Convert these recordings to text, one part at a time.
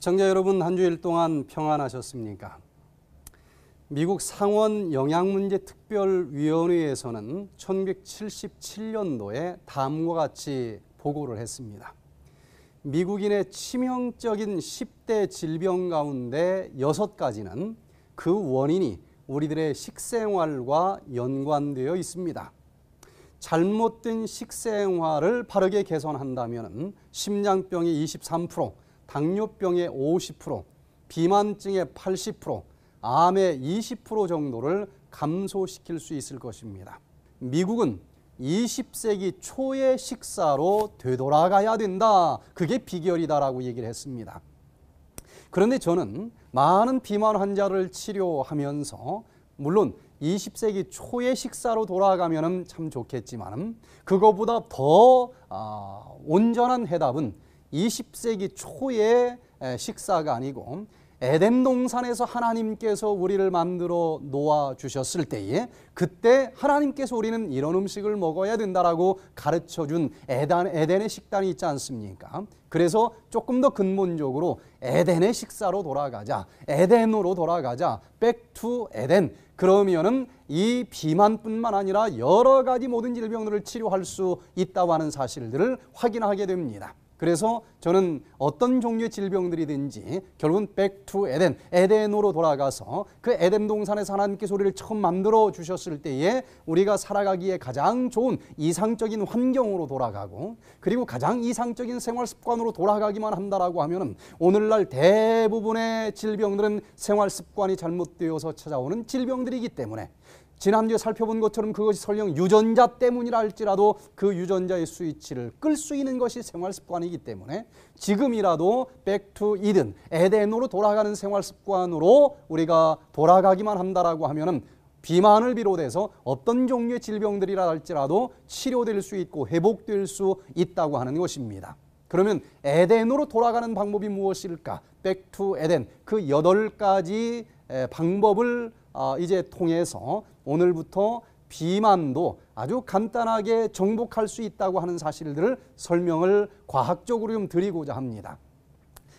시청자 여러분 한 주일 동안 평안하셨습니까? 미국 상원 영양문제특별위원회에서는 1977년도에 다음과 같이 보고를 했습니다. 미국인의 치명적인 10대 질병 가운데 6가지는 그 원인이 우리들의 식생활과 연관되어 있습니다. 잘못된 식생활을 바르게 개선한다면 심장병이 23%, 당뇨병의 50%, 비만증의 80%, 암의 20% 정도를 감소시킬 수 있을 것입니다. 미국은 20세기 초의 식사로 되돌아가야 된다. 그게 비결이다라고 얘기를 했습니다. 그런데 저는 많은 비만 환자를 치료하면서 물론 20세기 초의 식사로 돌아가면 참 좋겠지만 그거보다 더 아, 온전한 해답은 20세기 초의 식사가 아니고 에덴 동산에서 하나님께서 우리를 만들어 놓아 주셨을 때에 그때 하나님께서 우리는 이런 음식을 먹어야 된다라고 가르쳐 준 에덴, 에덴의 식단이 있지 않습니까? 그래서 조금 더 근본적으로 에덴의 식사로 돌아가자. 에덴으로 돌아가자. 백 투 에덴. 그러면은 이 비만뿐만 아니라 여러 가지 모든 질병들을 치료할 수 있다고 하는 사실들을 확인하게 됩니다. 그래서 저는 어떤 종류의 질병들이든지 결국은 백투 에덴, 에덴으로 돌아가서 그 에덴 동산에서 하나님께 소리를 처음 만들어 주셨을 때에 우리가 살아가기에 가장 좋은 이상적인 환경으로 돌아가고 그리고 가장 이상적인 생활 습관으로 돌아가기만 한다라고 하면은 오늘날 대부분의 질병들은 생활 습관이 잘못되어서 찾아오는 질병들이기 때문에 지난주에 살펴본 것처럼 그것이 설령 유전자 때문이라 할지라도 그 유전자의 스위치를 끌 수 있는 것이 생활 습관이기 때문에 지금이라도 백투 이든 에덴으로 돌아가는 생활 습관으로 우리가 돌아가기만 한다라고 하면은 비만을 비롯해서 어떤 종류의 질병들이라 할지라도 치료될 수 있고 회복될 수 있다고 하는 것입니다. 그러면 에덴으로 돌아가는 방법이 무엇일까? 백투 에덴 그 여덟 가지 방법을 아, 이제 통해서 오늘부터 비만도 아주 간단하게 정복할 수 있다고 하는 사실들을 설명을 과학적으로 좀 드리고자 합니다.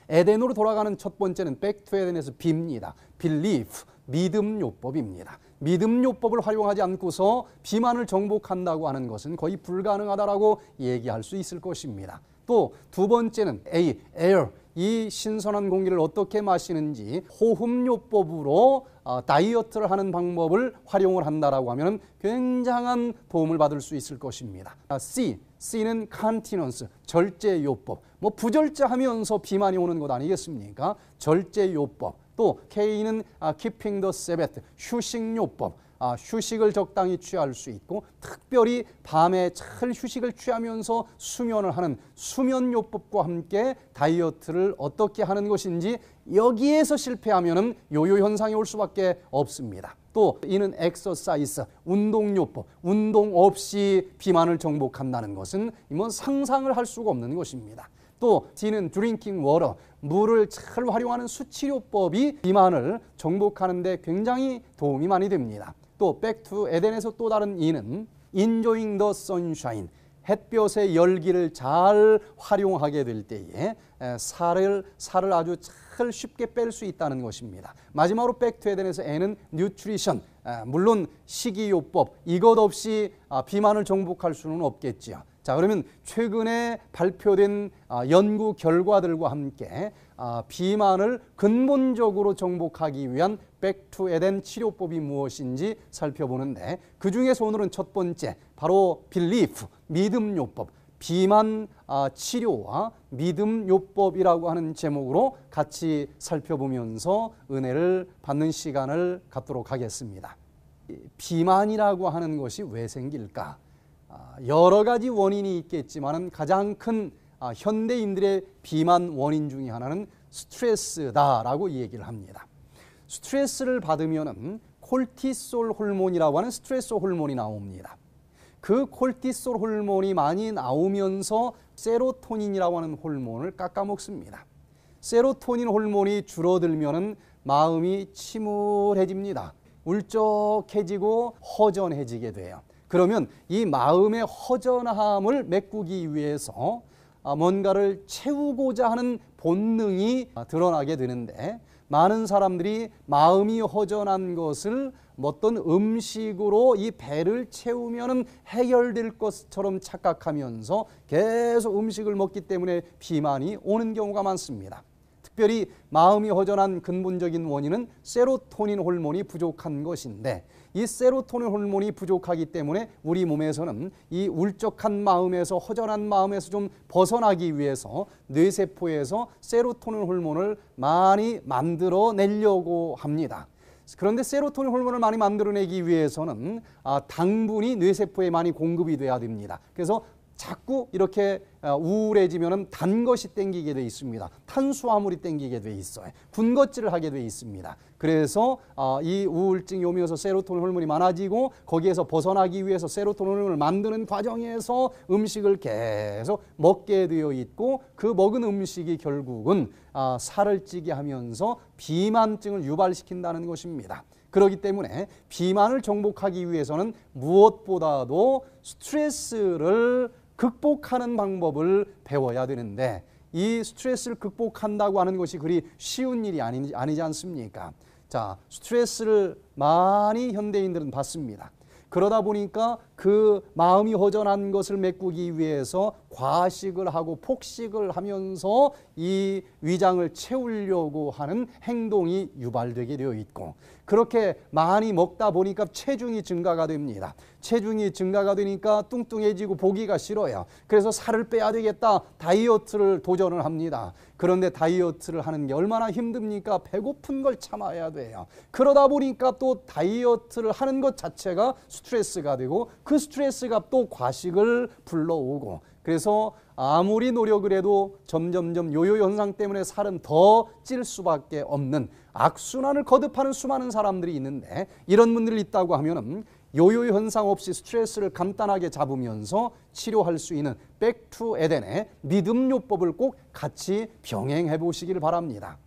에덴으로 돌아가는 첫 번째는 백투 에덴에서 빕니다. b e l 믿음 요법입니다. 믿음 요법을 활용하지 않고서 비만을 정복한다고 하는 것은 거의 불가능하다라고 얘기할 수 있을 것입니다. 또 두 번째는 A, air, 이 신선한 공기를 어떻게 마시는지 호흡요법으로 아, 다이어트를 하는 방법을 활용을 한다라고 하면 굉장한 도움을 받을 수 있을 것입니다. 아, C C는 컨티넌스, 절제요법. 뭐 부절제하면서 비만이 오는 것 아니겠습니까? 절제요법. 또 K는 아, keeping the Sabbath, 휴식요법. 아, 휴식을 적당히 취할 수 있고 특별히 밤에 잘 휴식을 취하면서 수면을 하는 수면요법과 함께 다이어트를 어떻게 하는 것인지 여기에서 실패하면은 요요 현상이 올 수밖에 없습니다. 또 이는 엑서사이스 운동요법, 운동 없이 비만을 정복한다는 것은 이건 상상을 할 수가 없는 것입니다. 또 D는 드링킹 워터, 물을 잘 활용하는 수치료법이 비만을 정복하는 데 굉장히 도움이 많이 됩니다. 또 백투 에덴에서 또 다른 이는 인조잉 더 선샤인 햇볕의 열기를 잘 활용하게 될 때에 살을 살을 아주 잘 쉽게 뺄 수 있다는 것입니다. 마지막으로 백투에덴에서 N은 뉴트리션 물론 식이요법 이것 없이 아, 비만을 정복할 수는 없겠지요. 자 그러면 최근에 발표된 아, 연구 결과들과 함께 아, 비만을 근본적으로 정복하기 위한 백투 에덴 치료법이 무엇인지 살펴보는데 그 중에서 오늘은 첫 번째 바로 빌리프 믿음 요법 비만 아, 치료와 믿음 요법이라고 하는 제목으로 같이 살펴보면서 은혜를 받는 시간을 갖도록 하겠습니다. 비만이라고 하는 것이 왜 생길까? 아, 여러 가지 원인이 있겠지만 가장 큰 아, 현대인들의 비만 원인 중의 하나는 스트레스다라고 얘기를 합니다. 스트레스를 받으면은 콜티솔 호르몬이라고 하는 스트레스 호르몬이 나옵니다. 그 콜티솔 호르몬이 많이 나오면서 세로토닌이라고 하는 호르몬을 깎아먹습니다. 세로토닌 호르몬이 줄어들면은 마음이 침울해집니다. 울적해지고 허전해지게 돼요. 그러면 이 마음의 허전함을 메꾸기 위해서 아, 뭔가를 채우고자 하는 본능이 드러나게 되는데 많은 사람들이 마음이 허전한 것을 어떤 음식으로 이 배를 채우면 해결될 것처럼 착각하면서 계속 음식을 먹기 때문에 비만이 오는 경우가 많습니다. 특별히 마음이 허전한 근본적인 원인은 세로토닌 호르몬이 부족한 것인데 이 세로토닌 호르몬이 부족하기 때문에 우리 몸에서는 이 울적한 마음에서 허전한 마음에서 좀 벗어나기 위해서 뇌세포에서 세로토닌 호르몬을 많이 만들어 내려고 합니다. 그런데 세로토닌 호르몬을 많이 만들어내기 위해서는 아, 당분이 뇌세포에 많이 공급이 돼야 됩니다. 그래서 자꾸 이렇게 어, 우울해지면단 것이 땡기게 돼 있습니다. 탄수화물이 땡기게 돼 있어요. 군것질을 하게 돼 있습니다. 그래서 어, 이 우울증이 오면서 세로토닌 호르몬이 많아지고 거기에서 벗어나기 위해서 세로토닌 호르몬을 만드는 과정에서 음식을 계속 먹게 되어 있고 그 먹은 음식이 결국은 어, 살을 찌게 하면서 비만증을 유발시킨다는 것입니다. 그러기 때문에 비만을 정복하기 위해서는 무엇보다도 스트레스를 극복하는 방법을 배워야 되는데 이 스트레스를 극복한다고 하는 것이 그리 쉬운 일이 아니, 아니지 않습니까? 자, 스트레스를 많이 현대인들은 받습니다. 그러다 보니까 그 마음이 허전한 것을 메꾸기 위해서 과식을 하고 폭식을 하면서 이 위장을 채우려고 하는 행동이 유발되게 되어 있고 그렇게 많이 먹다 보니까 체중이 증가가 됩니다. 체중이 증가가 되니까 뚱뚱해지고 보기가 싫어요. 그래서 살을 빼야 되겠다. 다이어트를 도전을 합니다. 그런데 다이어트를 하는 게 얼마나 힘듭니까? 배고픈 걸 참아야 돼요. 그러다 보니까 또 다이어트를 하는 것 자체가 스트레스가 되고 그 스트레스가 또 과식을 불러오고 그래서 아무리 노력을 해도 점점점 요요 현상 때문에 살은 더 찔 수밖에 없는 악순환을 거듭하는 수많은 사람들이 있는데 이런 분들이 있다고 하면은 요요 현상 없이 스트레스를 간단하게 잡으면서 치료할 수 있는 백투 에덴의 믿음 요법을 꼭 같이 병행해 보시길 바랍니다.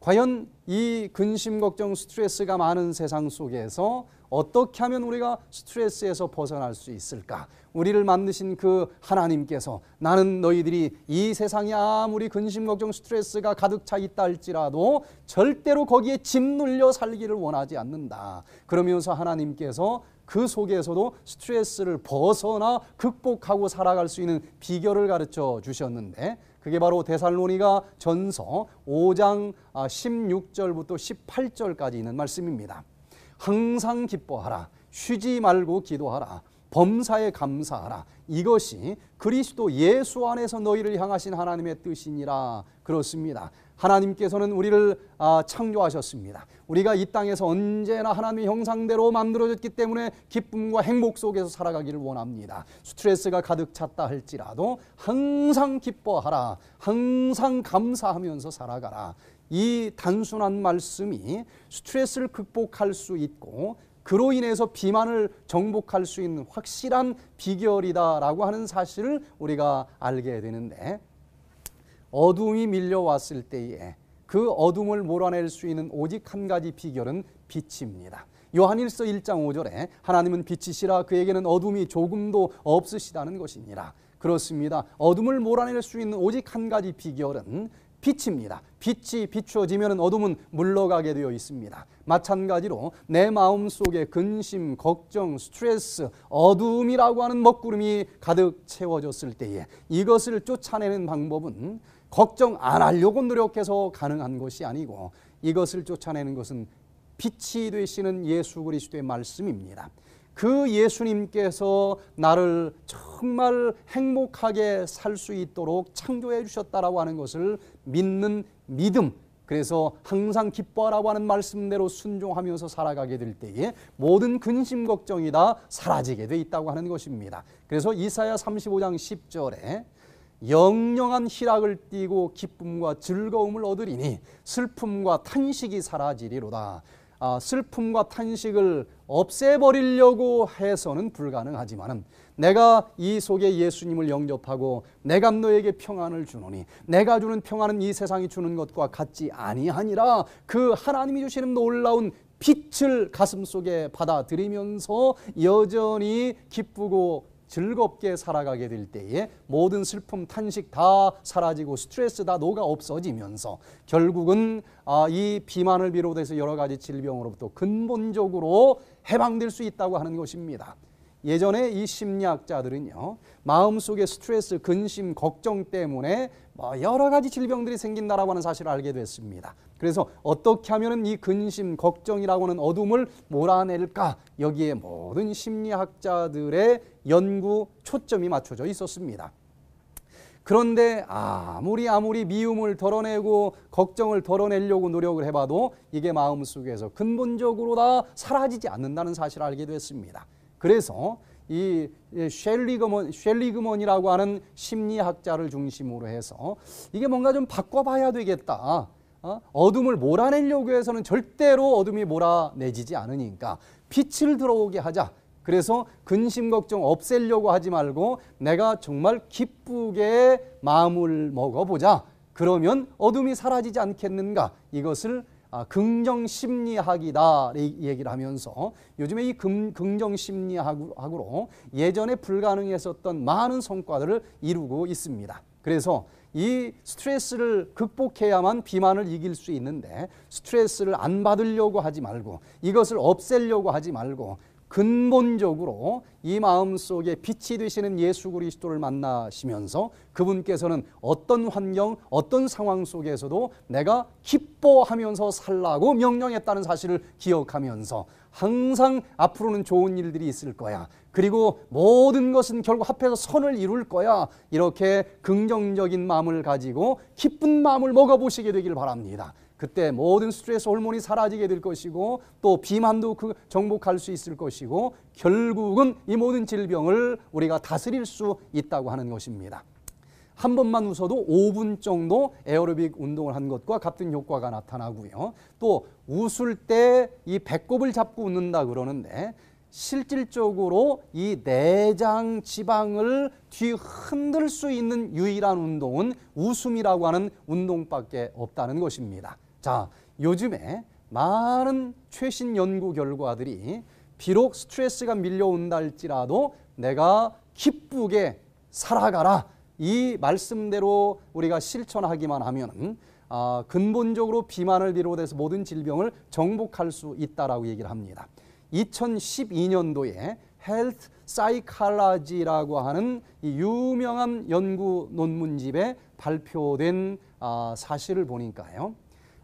과연 이 근심 걱정 스트레스가 많은 세상 속에서 어떻게 하면 우리가 스트레스에서 벗어날 수 있을까? 우리를 만드신 그 하나님께서 나는 너희들이 이 세상에 아무리 근심 걱정 스트레스가 가득 차 있다 할지라도 절대로 거기에 짓눌려 살기를 원하지 않는다. 그러면서 하나님께서 그 속에서도 스트레스를 벗어나 극복하고 살아갈 수 있는 비결을 가르쳐 주셨는데 그게 바로 데살로니가 전서 5장 16절부터 아, 18절까지 있는 말씀입니다. 항상 기뻐하라. 쉬지 말고 기도하라. 범사에 감사하라. 이것이 그리스도 예수 안에서 너희를 향하신 하나님의 뜻이니라. 그렇습니다. 하나님께서는 우리를 아, 창조하셨습니다. 우리가 이 땅에서 언제나 하나님의 형상대로 만들어졌기 때문에 기쁨과 행복 속에서 살아가기를 원합니다. 스트레스가 가득 찼다 할지라도 항상 기뻐하라. 항상 감사하면서 살아가라. 이 단순한 말씀이 스트레스를 극복할 수 있고 그로 인해서 비만을 정복할 수 있는 확실한 비결이다라고 하는 사실을 우리가 알게 되는데 어둠이 밀려왔을 때에 그 어둠을 몰아낼 수 있는 오직 한 가지 비결은 빛입니다. 요한일서 1장 5절에 하나님은 빛이시라 그에게는 어둠이 조금도 없으시다는 것입니다. 그렇습니다. 어둠을 몰아낼 수 있는 오직 한 가지 비결은 빛입니다. 빛이 비추어지면 어둠은 물러가게 되어 있습니다. 마찬가지로 내 마음 속에 근심, 걱정, 스트레스, 어둠이라고 하는 먹구름이 가득 채워졌을 때에 이것을 쫓아내는 방법은 걱정 안 하려고 노력해서 가능한 것이 아니고 이것을 쫓아내는 것은 빛이 되시는 예수 그리스도의 말씀입니다. 그 예수님께서 나를 정말 행복하게 살 수 있도록 창조해 주셨다라고 하는 것을 믿는 믿음 그래서 항상 기뻐하라고 하는 말씀대로 순종하면서 살아가게 될 때에 모든 근심 걱정이 다 사라지게 돼 있다고 하는 것입니다. 그래서 이사야 35장 10절에 영영한 희락을 띠고 기쁨과 즐거움을 얻으리니 슬픔과 탄식이 사라지리로다. 아, 슬픔과 탄식을 없애버리려고 해서는 불가능하지만 내가 이 속에 예수님을 영접하고 내가 너에게 평안을 주노니 내가 주는 평안은 이 세상이 주는 것과 같지 아니하니라 그 하나님이 주시는 놀라운 빛을 가슴 속에 받아들이면서 여전히 기쁘고 즐겁게 살아가게 될 때에 모든 슬픔, 탄식 다 사라지고 스트레스 다 녹아 없어지면서 결국은 아, 이 비만을 비롯해서 여러 가지 질병으로부터 근본적으로 해방될 수 있다고 하는 것입니다. 예전에 이 심리학자들은요 마음속의 스트레스, 근심, 걱정 때문에 뭐 여러 가지 질병들이 생긴다라고 하는 사실을 알게 됐습니다. 그래서 어떻게 하면 이 근심, 걱정이라고 하는 어둠을 몰아낼까 여기에 모든 심리학자들의 연구 초점이 맞춰져 있었습니다. 그런데 아무리 아무리 미움을 덜어내고 걱정을 덜어내려고 노력을 해봐도 이게 마음속에서 근본적으로 다 사라지지 않는다는 사실을 알게 됐습니다. 그래서 이 쉘리그먼, 쉘리그먼이라고 하는 심리학자를 중심으로 해서 이게 뭔가 좀 바꿔봐야 되겠다. 어? 둠을 몰아내려고 해서는 절대로 어둠이 몰아내지지 않으니까 빛을 들어오게 하자. 그래서 근심 걱정 없애려고 하지 말고 내가 정말 기쁘게 마음을 먹어보자. 그러면 어둠이 사라지지 않겠는가? 이것을 아, 긍정 심리학이다 얘기를 하면서 요즘에 이 긍, 긍정 심리학으로 예전에 불가능했었던 많은 성과들을 이루고 있습니다. 그래서 이 스트레스를 극복해야만 비만을 이길 수 있는데 스트레스를 안 받으려고 하지 말고 이것을 없애려고 하지 말고 근본적으로 이 마음 속에 빛이 되시는 예수 그리스도를 만나시면서 그분께서는 어떤 환경, 어떤 상황 속에서도 내가 기뻐하면서 살라고 명령했다는 사실을 기억하면서 항상 앞으로는 좋은 일들이 있을 거야. 그리고 모든 것은 결국 합해서 선을 이룰 거야. 이렇게 긍정적인 마음을 가지고 기쁜 마음을 먹어보시게 되길 바랍니다. 그때 모든 스트레스 호르몬이 사라지게 될 것이고 또 비만도 그 정복할 수 있을 것이고 결국은 이 모든 질병을 우리가 다스릴 수 있다고 하는 것입니다. 한 번만 웃어도 5분 정도 에어로빅 운동을 한 것과 같은 효과가 나타나고요. 또 웃을 때 이 배꼽을 잡고 웃는다 그러는데 실질적으로 이 내장 지방을 뒤흔들 수 있는 유일한 운동은 웃음이라고 하는 운동밖에 없다는 것입니다. 자, 요즘에 많은 최신 연구 결과들이 비록 스트레스가 밀려온다 할지라도 내가 기쁘게 살아가라. 이 말씀대로 우리가 실천하기만 하면 아, 근본적으로 비만을 비롯해서 모든 질병을 정복할 수 있다라고 얘기를 합니다. 2012년도에 헬스 사이칼라지라고 하는 이 유명한 연구 논문집에 발표된 아, 사실을 보니까요.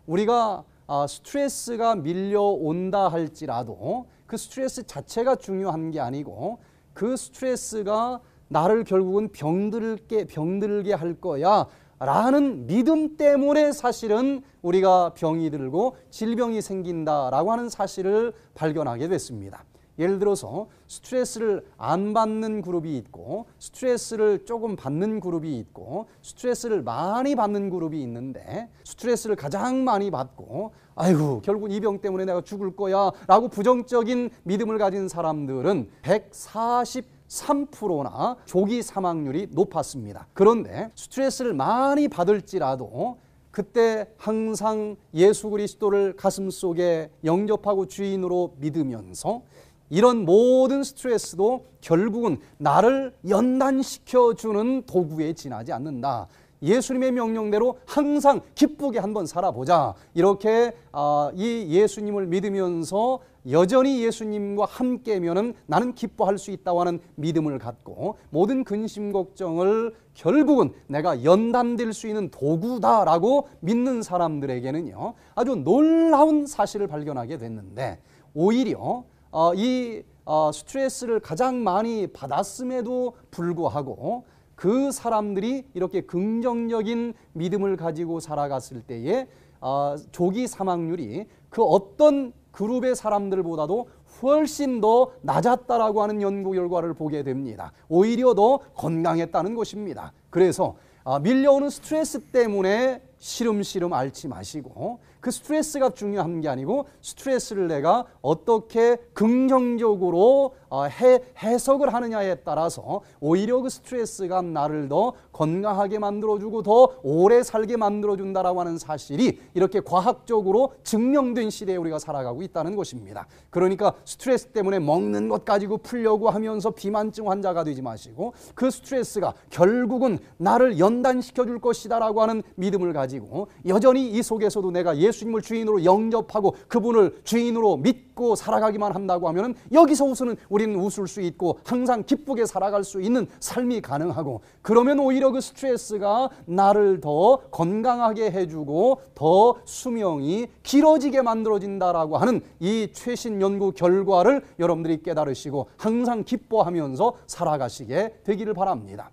우리가 아, 스트레스가 밀려온다 할지라도 그 스트레스 자체가 중요한 게 아니고 그 스트레스가 나를 결국은 병들게 병들게 할 거야. 라는 믿음 때문에 사실은 우리가 병이 들고 질병이 생긴다라고 하는 사실을 발견하게 됐습니다. 예를 들어서 스트레스를 안 받는 그룹이 있고 스트레스를 조금 받는 그룹이 있고 스트레스를 많이 받는 그룹이 있는데 스트레스를 가장 많이 받고 아이고 결국 이 병 때문에 내가 죽을 거야 라고 부정적인 믿음을 가진 사람들은 1 4 3%나 조기 사망률이 높았습니다. 그런데 스트레스를 많이 받을지라도 그때 항상 예수 그리스도를 가슴 속에 영접하고 주인으로 믿으면서 이런 모든 스트레스도 결국은 나를 연단시켜주는 도구에 지나지 않는다. 예수님의 명령대로 항상 기쁘게 한번 살아보자. 이렇게 아, 이 예수님을 믿으면서 여전히 예수님과 함께면은 나는 기뻐할 수 있다고 하는 믿음을 갖고 모든 근심 걱정을 결국은 내가 연단될 수 있는 도구다라고 믿는 사람들에게는요 아주 놀라운 사실을 발견하게 됐는데 오히려 어, 이 어, 스트레스를 가장 많이 받았음에도 불구하고 그 사람들이 이렇게 긍정적인 믿음을 가지고 살아갔을 때에 어, 조기 사망률이 그 어떤 그룹의 사람들보다도 훨씬 더 낮았다라고 하는 연구 결과를 보게 됩니다. 오히려 더 건강했다는 것입니다. 그래서 어, 밀려오는 스트레스 때문에 시름시름 앓지 마시고 그 스트레스가 중요한 게 아니고 스트레스를 내가 어떻게 긍정적으로 어, 해, 석을 하느냐에 따라서 오히려 그 스트레스가 나를 더 건강하게 만들어주고 더 오래 살게 만들어준다라고 하는 사실이 이렇게 과학적으로 증명된 시대에 우리가 살아가고 있다는 것입니다. 그러니까 스트레스 때문에 먹는 것 가지고 풀려고 하면서 비만증 환자가 되지 마시고 그 스트레스가 결국은 나를 연단시켜 줄 것이다라고 하는 믿음을 가지고 여전히 이 속에서도 내가 예수 예수님을 주인으로 영접하고 그분을 주인으로 믿고 살아가기만 한다고 하면 여기서 웃으는 우리는 웃을 수 있고 항상 기쁘게 살아갈 수 있는 삶이 가능하고 그러면 오히려 그 스트레스가 나를 더 건강하게 해주고 더 수명이 길어지게 만들어진다라고 하는 이 최신 연구 결과를 여러분들이 깨달으시고 항상 기뻐하면서 살아가시게 되기를 바랍니다.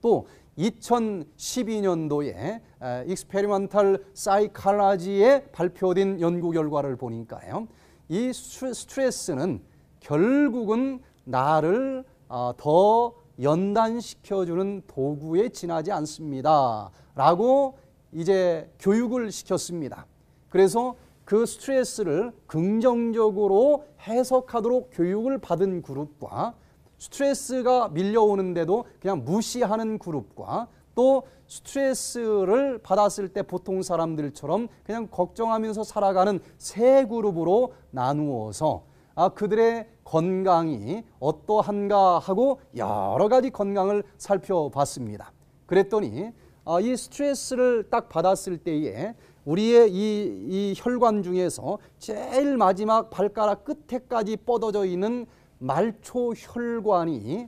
또 2012년도에 익스페리먼탈 사이칼라지에 발표된 연구 결과를 보니까요. 이 스트레스는 결국은 나를 어, 더 연단시켜주는 도구에 지나지 않습니다. 라고 이제 교육을 시켰습니다. 그래서 그 스트레스를 긍정적으로 해석하도록 교육을 받은 그룹과 스트레스가 밀려오는데도 그냥 무시하는 그룹과 또 스트레스를 받았을 때 보통 사람들처럼 그냥 걱정하면서 살아가는 세 그룹으로 나누어서 아, 그들의 건강이 어떠한가 하고 여러 가지 건강을 살펴봤습니다. 그랬더니 아, 이 스트레스를 딱 받았을 때에 우리의 이, 이 혈관 중에서 제일 마지막 발가락 끝에까지 뻗어져 있는 말초 혈관이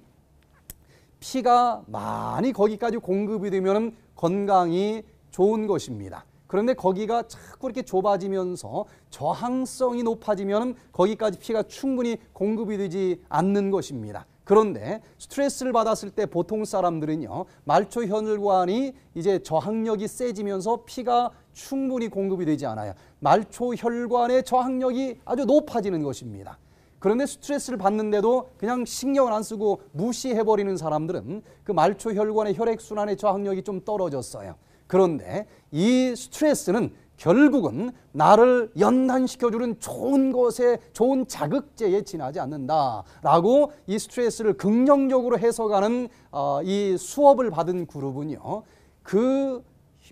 피가 많이 거기까지 공급이 되면 건강이 좋은 것입니다. 그런데 거기가 자꾸 이렇게 좁아지면서 저항성이 높아지면 거기까지 피가 충분히 공급이 되지 않는 것입니다. 그런데 스트레스를 받았을 때 보통 사람들은요 말초 혈관이 이제 저항력이 세지면서 피가 충분히 공급이 되지 않아요. 말초 혈관의 저항력이 아주 높아지는 것입니다. 그런데 스트레스를 받는데도 그냥 신경을 안 쓰고 무시해버리는 사람들은 그 말초 혈관의 혈액순환의 저항력이 좀 떨어졌어요. 그런데 이 스트레스는 결국은 나를 연단시켜주는 좋은 것에 좋은 자극제에 지나지 않는다라고 이 스트레스를 긍정적으로 해석하는 어, 이 수업을 받은 그룹은요. 그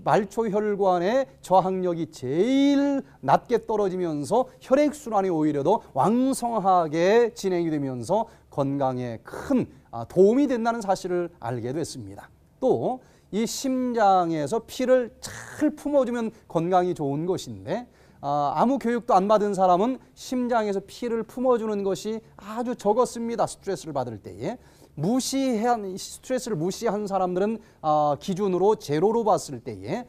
말초 혈관의 저항력이 제일 낮게 떨어지면서 혈액 순환이 오히려 더 왕성하게 진행이 되면서 건강에 큰 아, 도움이 된다는 사실을 알게 됐습니다. 또 이 심장에서 피를 잘 품어주면 건강이 좋은 것인데 아, 아무 교육도 안 받은 사람은 심장에서 피를 품어주는 것이 아주 적었습니다. 스트레스를 받을 때에. 무시한 스트레스를 무시한 사람들은 어, 기준으로 제로로 봤을 때에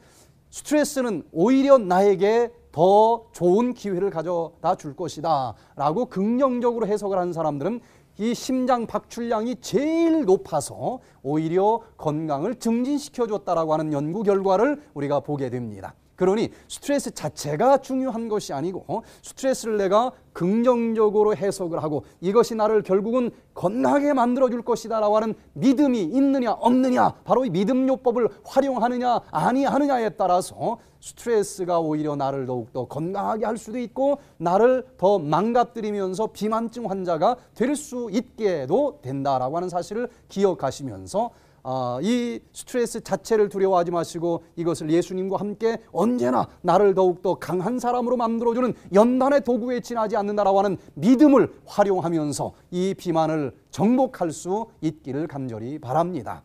스트레스는 오히려 나에게 더 좋은 기회를 가져다 줄 것이다 라고 긍정적으로 해석을 한 사람들은 이 심장 박출량이 제일 높아서 오히려 건강을 증진시켜줬다라고 하는 연구 결과를 우리가 보게 됩니다. 그러니 스트레스 자체가 중요한 것이 아니고 어? 스트레스를 내가 긍정적으로 해석을 하고 이것이 나를 결국은 건강하게 만들어 줄 것이다라고 하는 믿음이 있느냐 없느냐 바로 이 믿음 요법을 활용하느냐 아니하느냐에 따라서 스트레스가 오히려 나를 더욱더 건강하게 할 수도 있고 나를 더 망가뜨리면서 비만증 환자가 될 수 있게도 된다라고 하는 사실을 기억하시면서 아, 이 스트레스 자체를 두려워하지 마시고 이것을 예수님과 함께 언제나 나를 더욱더 강한 사람으로 만들어주는 연단의 도구에 지나지 않는다라고 하는 믿음을 활용하면서 이 비만을 정복할 수 있기를 간절히 바랍니다.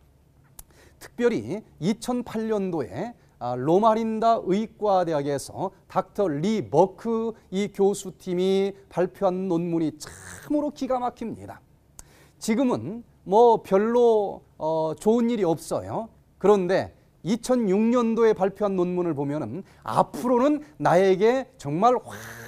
특별히 2008년도에 아, 로마린다 의과대학에서 닥터 리 버크 이 교수팀이 발표한 논문이 참으로 기가 막힙니다. 지금은 뭐 별로 어, 좋은 일이 없어요. 그런데 2006년도에 발표한 논문을 보면은 앞으로는 나에게 정말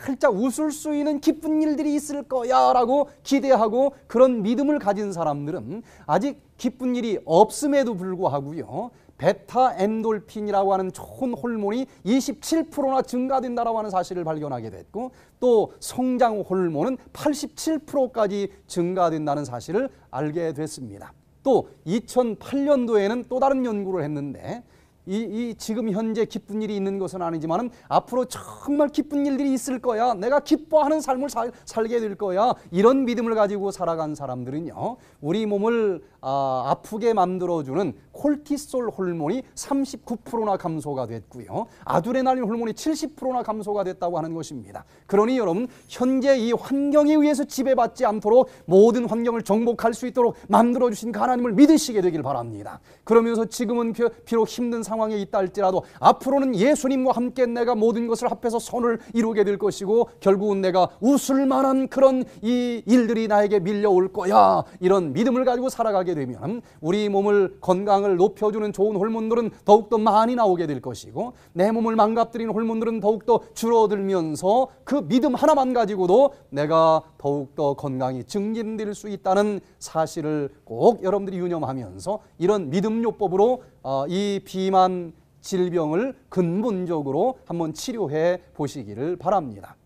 활짝 웃을 수 있는 기쁜 일들이 있을 거야라고 기대하고 그런 믿음을 가진 사람들은 아직 기쁜 일이 없음에도 불구하고요. 베타 엔돌핀이라고 하는 좋은 호르몬이 27%나 증가된다라고 하는 사실을 발견하게 됐고 또 성장 호르몬은 87%까지 증가된다는 사실을 알게 됐습니다. 또 2008년도에는 또 다른 연구를 했는데 이, 이 지금 현재 기쁜 일이 있는 것은 아니지만 앞으로 정말 기쁜 일들이 있을 거야. 내가 기뻐하는 삶을 살, 살게 될 거야. 이런 믿음을 가지고 살아간 사람들은요. 우리 몸을 아, 아프게 만들어주는 콜티솔 호르몬이 39%나 감소가 됐고요. 아드레날린 호르몬이 70%나 감소가 됐다고 하는 것입니다. 그러니 여러분 현재 이 환경에 의해서 지배받지 않도록 모든 환경을 정복할 수 있도록 만들어주신 하나님을 믿으시게 되길 바랍니다. 그러면서 지금은 그 비록 힘든 상황 상황에 있다 할지라도 앞으로는 예수님과 함께 내가 모든 것을 합해서 선을 이루게 될 것이고 결국은 내가 웃을 만한 그런 이 일들이 나에게 밀려올 거야. 이런 믿음을 가지고 살아가게 되면 우리 몸을 건강을 높여주는 좋은 호르몬들은 더욱더 많이 나오게 될 것이고 내 몸을 망가뜨리는 호르몬들은 더욱더 줄어들면서 그 믿음 하나만 가지고도 내가 더욱더 건강이 증진될 수 있다는 사실을 꼭 여러분들이 유념하면서 이런 믿음 요법으로 어, 이 비만 질병을 근본적으로 한번 치료해 보시기를 바랍니다.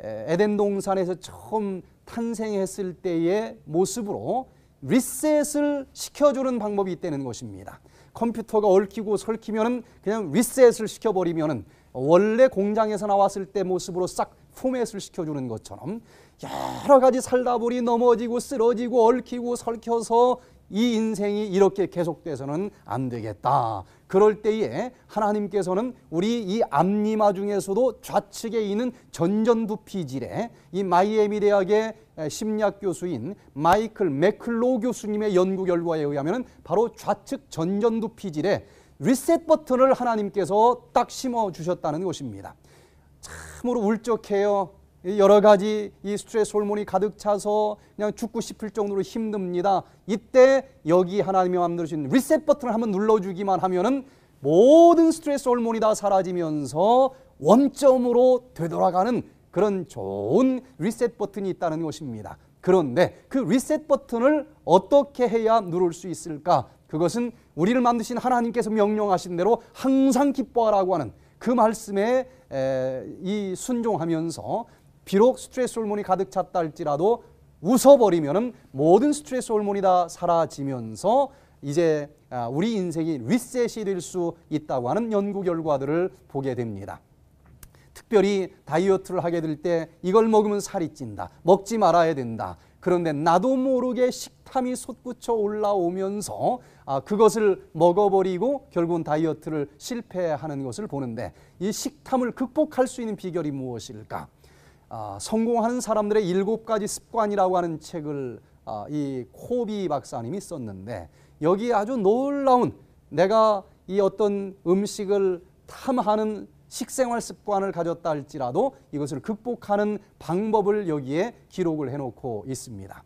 에덴 동산에서 처음 탄생했을 때의 모습으로 리셋을 시켜주는 방법이 있다는 것입니다. 컴퓨터가 얽히고 설키면 그냥 리셋을 시켜버리면 원래 공장에서 나왔을 때 모습으로 싹 포맷을 시켜주는 것처럼 여러 가지 살다 보니 넘어지고 쓰러지고 얽히고 설켜서 이 인생이 이렇게 계속돼서는 안 되겠다. 그럴 때에 하나님께서는 우리 이 암니마 중에서도 좌측에 있는 전전부피질의 이 마이애미 대학의 심리학 교수인 마이클 맥클로 교수님의 연구 결과에 의하면 바로 좌측 전전부피질의 리셋 버튼을 하나님께서 딱 심어 주셨다는 것입니다. 참으로 울적해요. 여러 가지 이 스트레스 호르몬이 가득 차서 그냥 죽고 싶을 정도로 힘듭니다. 이때 여기 하나님이 만들어 주신 리셋 버튼을 한번 눌러 주기만 하면은 모든 스트레스 호르몬이 다 사라지면서 원점으로 되돌아가는 그런 좋은 리셋 버튼이 있다는 것입니다. 그런데 그 리셋 버튼을 어떻게 해야 누를 수 있을까? 그것은 우리를 만드신 하나님께서 명령하신 대로 항상 기뻐하라고 하는 그 말씀에 이 순종하면서 비록 스트레스 호르몬이 가득 찼다 할지라도 웃어버리면 모든 스트레스 호르몬이 다 사라지면서 이제 아, 우리 인생이 리셋이 될 수 있다고 하는 연구 결과들을 보게 됩니다. 특별히 다이어트를 하게 될 때 이걸 먹으면 살이 찐다. 먹지 말아야 된다. 그런데 나도 모르게 식탐이 솟구쳐 올라오면서 아, 그것을 먹어버리고 결국은 다이어트를 실패하는 것을 보는데 이 식탐을 극복할 수 있는 비결이 무엇일까? 아, 성공하는 사람들의 일곱 가지 습관이라고 하는 책을 아, 이 코비 박사님이 썼는데 여기 아주 놀라운 내가 이 어떤 음식을 탐하는 식생활 습관을 가졌다 할지라도 이것을 극복하는 방법을 여기에 기록을 해놓고 있습니다.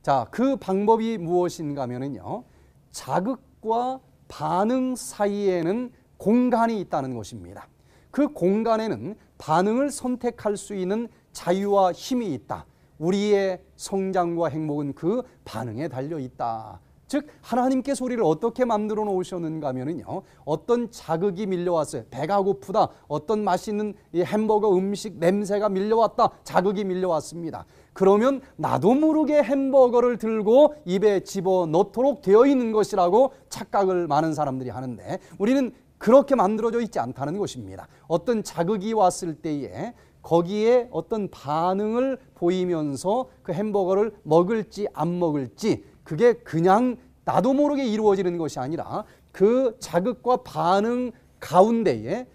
자, 그 방법이 무엇인가 하면요. 자극과 반응 사이에는 공간이 있다는 것입니다. 그 공간에는 반응을 선택할 수 있는 자유와 힘이 있다. 우리의 성장과 행복은 그 반응에 달려 있다. 즉 하나님께서 우리를 어떻게 만들어 놓으셨는가 하면요 어떤 자극이 밀려왔어요. 배가 고프다. 어떤 맛있는 햄버거 음식 냄새가 밀려왔다. 자극이 밀려왔습니다. 그러면 나도 모르게 햄버거를 들고 입에 집어넣도록 되어 있는 것이라고 착각을 많은 사람들이 하는데 우리는 그렇게 만들어져 있지 않다는 것입니다. 어떤 자극이 왔을 때에 거기에 어떤 반응을 보이면서 그 햄버거를 먹을지 안 먹을지 그게 그냥 나도 모르게 이루어지는 것이 아니라 그 자극과 반응 가운데에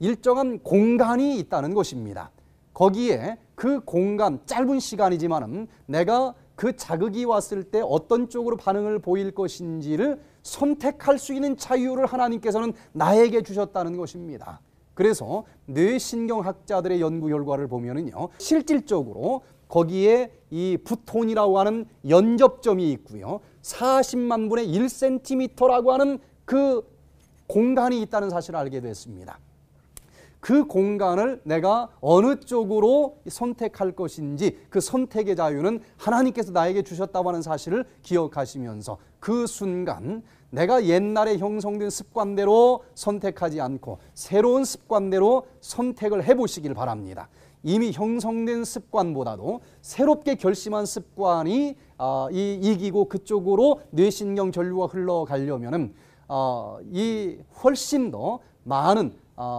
일정한 공간이 있다는 것입니다. 거기에 그 공간 짧은 시간이지만은 내가 그 자극이 왔을 때 어떤 쪽으로 반응을 보일 것인지를 선택할 수 있는 자유를 하나님께서는 나에게 주셨다는 것입니다. 그래서 뇌신경학자들의 연구 결과를 보면은요. 실질적으로 거기에 이 부톤이라고 하는 연접점이 있고요. 40만 분의 1cm라고 하는 그 공간이 있다는 사실을 알게 됐습니다. 그 공간을 내가 어느 쪽으로 선택할 것인지 그 선택의 자유는 하나님께서 나에게 주셨다고 하는 사실을 기억하시면서 그 순간 내가 옛날에 형성된 습관대로 선택하지 않고 새로운 습관대로 선택을 해보시길 바랍니다. 이미 형성된 습관보다도 새롭게 결심한 습관이 어, 이, 이기고 그쪽으로 뇌신경 전류가 흘러가려면은 어, 이 훨씬 더 많은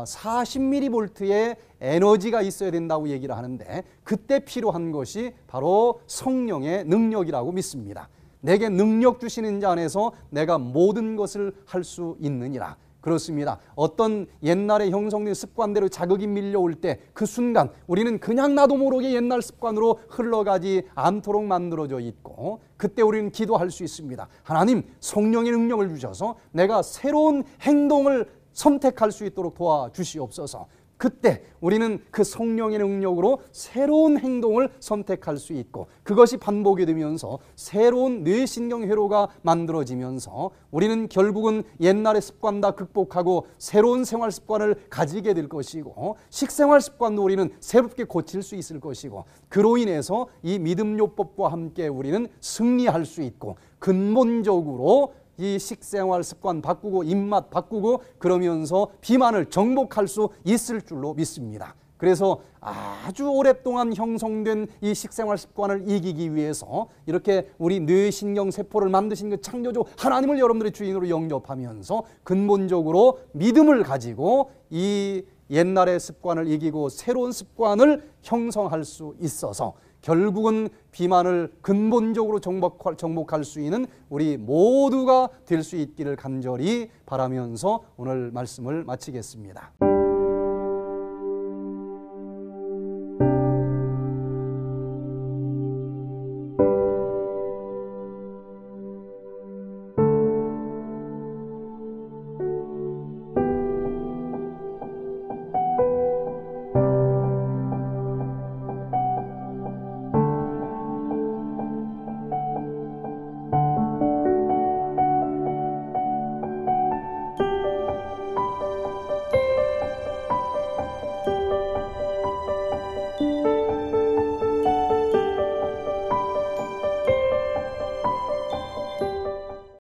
40mV의 어, 에너지가 있어야 된다고 얘기를 하는데 그때 필요한 것이 바로 성령의 능력이라고 믿습니다. 내게 능력 주시는 자 안에서 내가 모든 것을 할 수 있느니라. 그렇습니다. 어떤 옛날에 형성된 습관대로 자극이 밀려올 때 그 순간 우리는 그냥 나도 모르게 옛날 습관으로 흘러가지 않도록 만들어져 있고 그때 우리는 기도할 수 있습니다. 하나님 성령의 능력을 주셔서 내가 새로운 행동을 선택할 수 있도록 도와주시옵소서. 그때 우리는 그 성령의 능력으로 새로운 행동을 선택할 수 있고 그것이 반복이 되면서 새로운 뇌신경 회로가 만들어지면서 우리는 결국은 옛날의 습관 다 극복하고 새로운 생활 습관을 가지게 될 것이고 식생활 습관도 우리는 새롭게 고칠 수 있을 것이고 그로 인해서 이 믿음요법과 함께 우리는 승리할 수 있고 근본적으로 이 식생활 습관 바꾸고 입맛 바꾸고 그러면서 비만을 정복할 수 있을 줄로 믿습니다. 그래서 아주 오랫동안 형성된 이 식생활 습관을 이기기 위해서 이렇게 우리 뇌신경 세포를 만드신 그 창조주 하나님을 여러분들의 주인으로 영접하면서 근본적으로 믿음을 가지고 이 옛날의 습관을 이기고 새로운 습관을 형성할 수 있어서 결국은 비만을 근본적으로 정복할, 정복할 수 있는 우리 모두가 될 수 있기를 간절히 바라면서 오늘 말씀을 마치겠습니다.